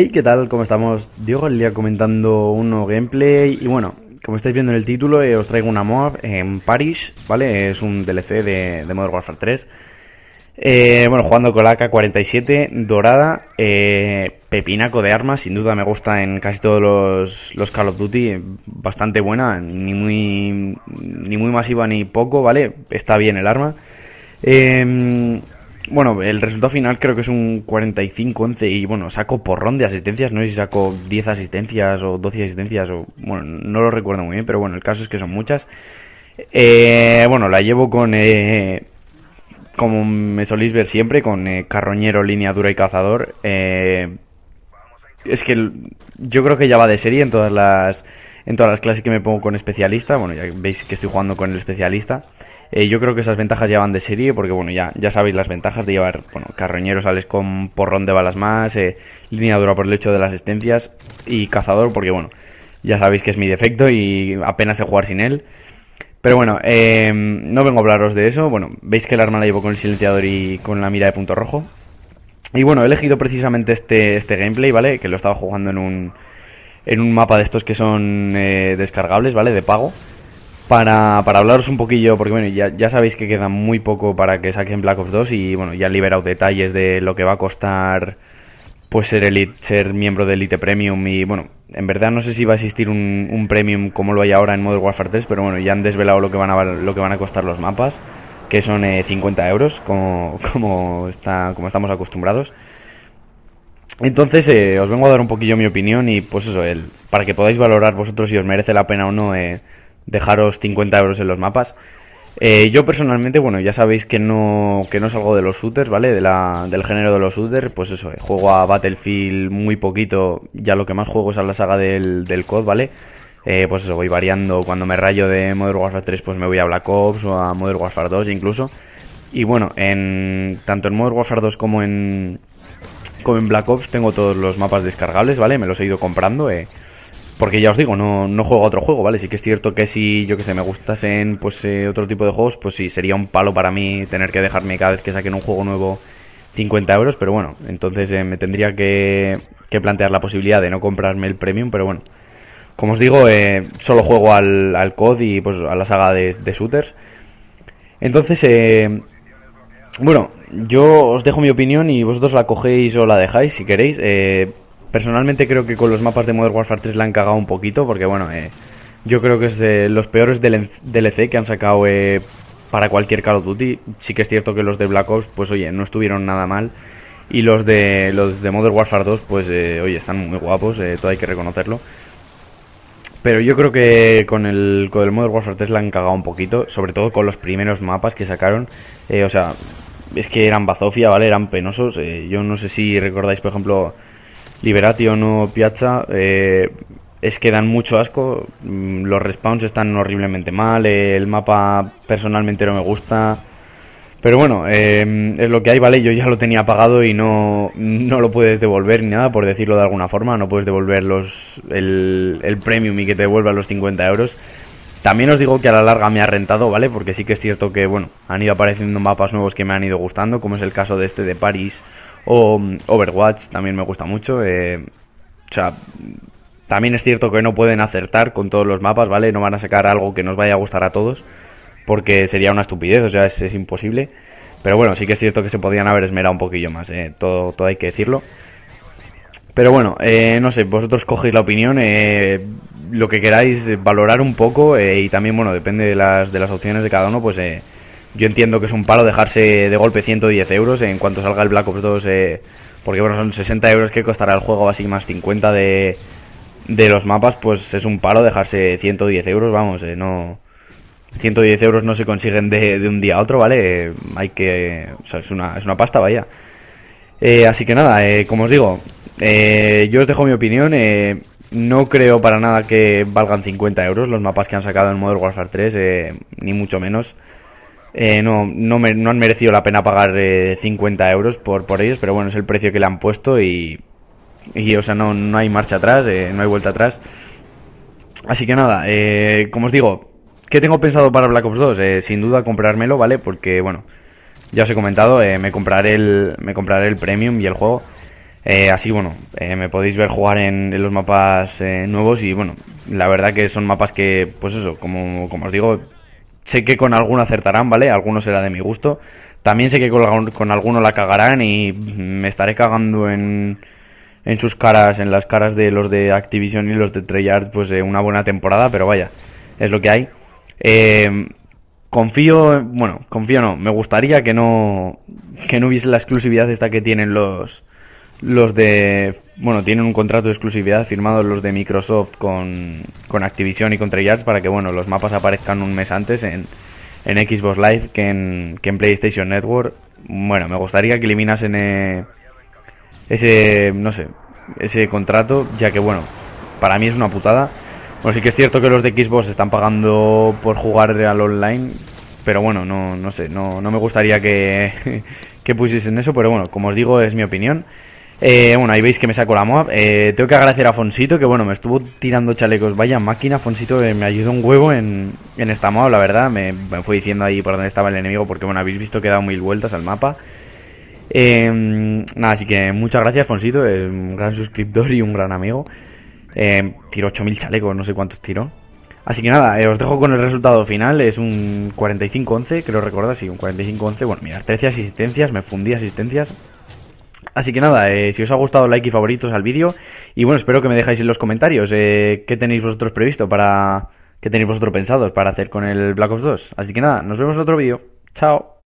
Hey, ¿qué tal? ¿Cómo estamos? Diego el día comentando un gameplay y bueno, como estáis viendo en el título, eh, os traigo una mod en Paris, ¿vale? Es un DLC de, Modern Warfare 3. Eh, bueno, jugando con la AK-47, dorada, eh, pepinaco de armas, sin duda me gusta en casi todos los, los, Call of Duty, bastante buena, ni muy, ni muy masiva ni poco, ¿vale? Está bien el arma. Eh, bueno, el resultado final creo que es un 45-11 y bueno, saco porrón de asistencias, no sé si saco 10 asistencias o 12 asistencias o bueno, no lo recuerdo muy bien, pero bueno, el caso es que son muchas. Eh, bueno, la llevo con, eh, como me solís ver siempre, con eh, carroñero, línea dura y cazador. es que yo creo que ya va de serie en todas las en todas las clases que me pongo con especialista. Bueno, ya veis que estoy jugando con el especialista. Eh, yo creo que esas ventajas ya van de serie, porque bueno, ya, ya sabéis las ventajas de llevar, bueno, carroñero sales con porrón de balas más, eh, línea dura por el hecho de las asistencias y cazador, porque bueno, ya sabéis que es mi defecto y apenas sé jugar sin él. Pero bueno, eh, no vengo a hablaros de eso. Bueno, veis que el arma la llevo con el silenciador y con la mira de punto rojo. Y bueno, he elegido precisamente este, este gameplay, ¿vale? Que lo estaba jugando en un, en un mapa de estos que son eh, descargables, ¿vale? De pago. Para, hablaros un poquillo, porque bueno, ya, sabéis que queda muy poco para que saquen Black Ops 2 y bueno, ya han liberado detalles de lo que va a costar pues ser elite, ser miembro de Elite Premium y bueno, en verdad no sé si va a existir un, Premium como lo hay ahora en Modern Warfare 3, pero bueno, ya han desvelado lo que van a, lo que van a costar los mapas, que son 50 eh, euros, como, como, está, como estamos acostumbrados. Entonces eh, os vengo a dar un poquillo mi opinión y pues eso, para que podáis valorar vosotros si os merece la pena o no eh, dejaros 50 euros en los mapas. Eh, yo personalmente, bueno, ya sabéis que no, que no salgo de los shooters, ¿vale? del género de los shooters, pues eso, juego a Battlefield muy poquito, ya lo que más juego es a la saga del, del COD, ¿vale? pues eso, voy variando, cuando me rayo de Modern Warfare 3 pues me voy a Black Ops o a Modern Warfare 2 incluso. Y bueno, en, tanto en Modern Warfare 2 como en, como en Black Ops tengo todos los mapas descargables, ¿vale? Me los he ido comprando, eh, porque ya os digo, no, no juego a otro juego, ¿vale? Sí que es cierto que si, yo que sé, me gustasen pues eh, otro tipo de juegos, pues sí, sería un palo para mí tener que dejarme cada vez que saquen un juego nuevo 50 euros, pero bueno, entonces eh, me tendría que, que, plantear la posibilidad de no comprarme el premium, pero bueno. Como os digo, solo juego al, al COD y pues a la saga de, de shooters. Entonces, eh, bueno, yo os dejo mi opinión y vosotros la cogéis o la dejáis si queréis. Eh, personalmente creo que con los mapas de Modern Warfare 3 la han cagado un poquito porque, bueno, eh, yo creo que es los peores DLC e que han sacado eh, para cualquier Call of Duty. Sí que es cierto que los de Black Ops, pues oye, no estuvieron nada mal. Y los de los de Modern Warfare 2, pues oye, están muy guapos, todo hay que reconocerlo. Pero yo creo que con el, con el Modern Warfare 3 la han cagado un poquito, sobre todo con los primeros mapas que sacaron. o sea, es que eran bazofia, ¿vale? Eran penosos. Eh, yo no sé si recordáis, por ejemplo, Liberati o no Piazza. Eh, es que dan mucho asco. Mm, los respawns están horriblemente mal. Eh, el mapa personalmente no me gusta. Pero bueno, es lo que hay, ¿vale? Yo ya lo tenía pagado y no, lo puedes devolver ni nada, por decirlo de alguna forma. No puedes devolver los, el, el premium y que te devuelvan los 50 euros. También os digo que a la larga me ha rentado, ¿vale? Porque sí que es cierto que, bueno, han ido apareciendo mapas nuevos que me han ido gustando, como es el caso de este de París o mm, Overwatch, también me gusta mucho. Eh, o sea, también es cierto que no pueden acertar con todos los mapas, ¿vale? No van a sacar algo que nos vaya a gustar a todos, porque sería una estupidez, o sea, es, imposible. Pero bueno, sí que es cierto que se podían haber esmerado un poquillo más, eh, todo, todo hay que decirlo. Pero bueno, eh, no sé, vosotros cogéis la opinión, eh, lo que queráis eh, valorar un poco y también, bueno, depende de las, opciones de cada uno, pues yo entiendo que es un paro dejarse de golpe 110 euros en cuanto salga el Black Ops 2, porque bueno, son 60 euros que costará el juego así más 50 de, los mapas, pues es un paro dejarse 110 euros, vamos, no... 110 euros no se consiguen de, de un día a otro, ¿vale? hay que... O sea, es una, es una pasta, vaya. así que nada, como os digo, eh, yo os dejo mi opinión. Eh, no creo para nada que valgan 50 euros los mapas que han sacado en Modern Warfare 3, eh, ni mucho menos. no, han merecido la pena pagar 50 euros por, por ellos, pero bueno, es el precio que le han puesto y, o sea, no, no hay marcha atrás, no hay vuelta atrás. Así que nada, como os digo, ¿qué tengo pensado para Black Ops 2? sin duda comprármelo, ¿vale? Porque bueno, ya os he comentado, me, compraré el, me compraré el premium y el juego. Eh, así bueno, eh, me podéis ver jugar en, los mapas eh, nuevos y bueno, la verdad que son mapas que, pues eso, como, os digo, sé que con alguno acertarán, ¿vale? Alguno será de mi gusto. También sé que con, con alguno la cagarán y me estaré cagando en, en sus caras, en las caras de los de Activision y los de Treyarch, pues eh, una buena temporada, pero vaya, es lo que hay. confío, bueno, confío no, me gustaría que no que no hubiese la exclusividad esta que tienen los los de. Bueno, tienen un contrato de exclusividad firmado los de Microsoft con, Activision y con Treyarch para que bueno, los mapas aparezcan un mes antes en, Xbox Live que en, que en PlayStation Network. Bueno, me gustaría que eliminasen eh, ese, no sé, ese contrato, ya que bueno, para mí es una putada. Bueno, sí que es cierto que los de Xbox están pagando por jugar al online, pero bueno, no, no sé, no, me gustaría que, que pusiesen eso, pero bueno, como os digo, es mi opinión. Eh, bueno, ahí veis que me saco la MOAB. Eh, tengo que agradecer a Fonsito, que bueno, me estuvo tirando chalecos. Vaya máquina, Fonsito, eh, me ayudó un huevo en, esta MOAB, la verdad. Me, fue diciendo ahí por dónde estaba el enemigo, porque bueno, habéis visto que he dado mil vueltas al mapa. Em, nada, así que muchas gracias, Fonsito. Es un gran suscriptor y un gran amigo. Em, Tiro 8000 chalecos, no sé cuántos tiró. Así que nada, eh, os dejo con el resultado final. Es un 45-11, creo recordar, sí, un 45-11. Bueno, mira, 13 asistencias, me fundí asistencias. Así que nada, eh, si os ha gustado, like y favoritos al vídeo. Y bueno, espero que me dejáis en los comentarios eh, qué tenéis vosotros previsto para... qué tenéis vosotros pensados para hacer con el Black Ops 2. Así que nada, nos vemos en otro vídeo. Chao.